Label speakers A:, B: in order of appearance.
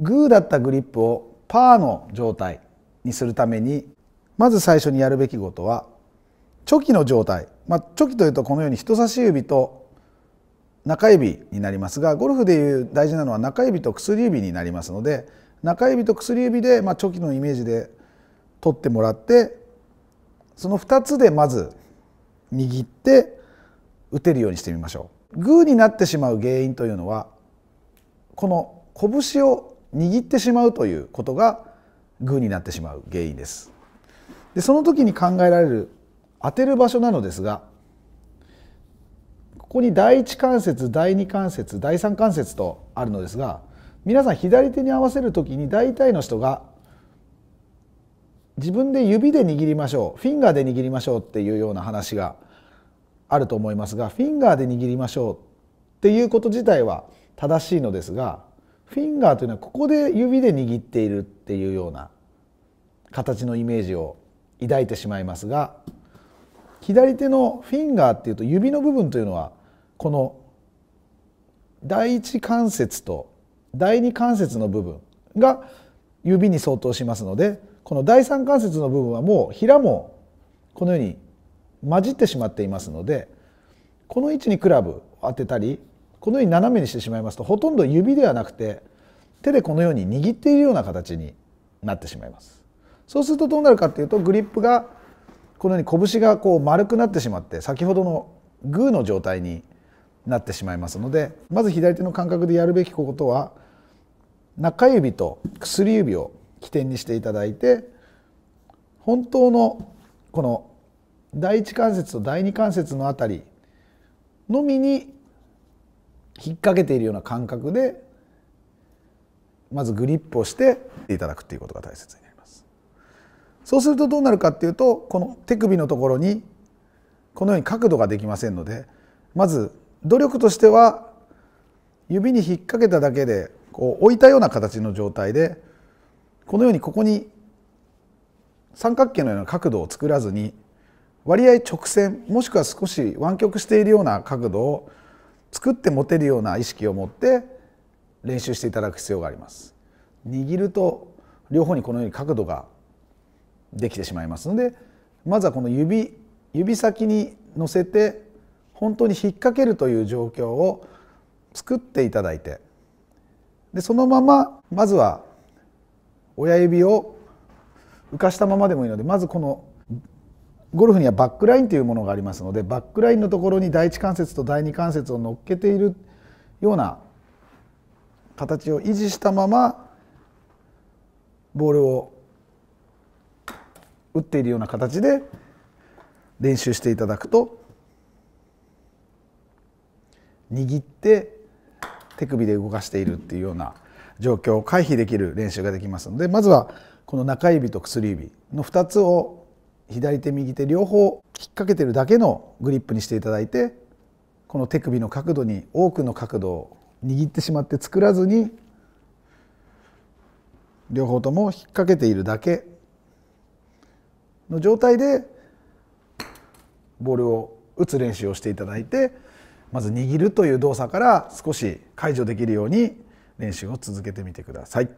A: グーだったグリップをパーの状態にするためにまず最初にやるべきことはチョキの状態、まあ、チョキというとこのように人差し指と中指になりますがゴルフでいう大事なのは中指と薬指になりますので中指と薬指で、まあ、チョキのイメージで取ってもらってその2つでまず握って打てるようにしてみましょう。グーになってしまう原因というのはこの拳を握ってしまうということが具になってしまう原因です。でその時に考えられる当てる場所なのですがここに第一関節第二関節第三関節とあるのですが皆さん左手に合わせる時に大体の人が自分で指で握りましょうフィンガーで握りましょうっていうような話があると思いますがフィンガーで握りましょうっていうこと自体は正しいのですがフィンガーというのはここで指で握っているっていうような形のイメージを抱いてしまいますが左手のフィンガーっていうと指の部分というのはこの第一関節と第二関節の部分が指に相当しますのでこの第三関節の部分はもうひらもこのように混じってしまっていますのでこの位置にクラブを当てたりこのように斜めにしてしまいますとほとんど指ではなくて手でこのように握っているような形になってしまいます。そうするとどうなるかっていうとグリップがこのように拳がこう丸くなってしまって先ほどのグーの状態になってしまいますのでまず左手の感覚でやるべきことは中指と薬指を起点にしていただいて本当のこの第一関節と第二関節の辺りのみに引っ掛けているような感覚でまずグリップをしていただくっていうことが大切になりますそうするとどうなるかっていうとこの手首のところにこのように角度ができませんのでまず努力としては指に引っ掛けただけでこう置いたような形の状態でこのようにここに三角形のような角度を作らずに割合直線もしくは少し湾曲しているような角度を作って持てるような意識を持って練習していただく必要があります握ると両方にこのように角度ができてしまいますのでまずはこの指指先に乗せて本当に引っ掛けるという状況を作っていただいてでそのまままずは親指を浮かしたままでもいいのでまずこのゴルフにはバックラインというものがありますのでバックラインのところに第一関節と第二関節を乗っけているような形を維持したままボールを打っているような形で練習していただくと握って手首で動かしているっていうような状況を回避できる練習ができますのでまずはこの中指と薬指の2つを左手右手両方引っ掛けてるだけのグリップにしていただいてこの手首の角度に多くの角度を握ってしまって作らずに両方とも引っ掛けているだけの状態でボールを打つ練習をしていただいてまず握るという動作から少し解除できるように練習を続けてみてください。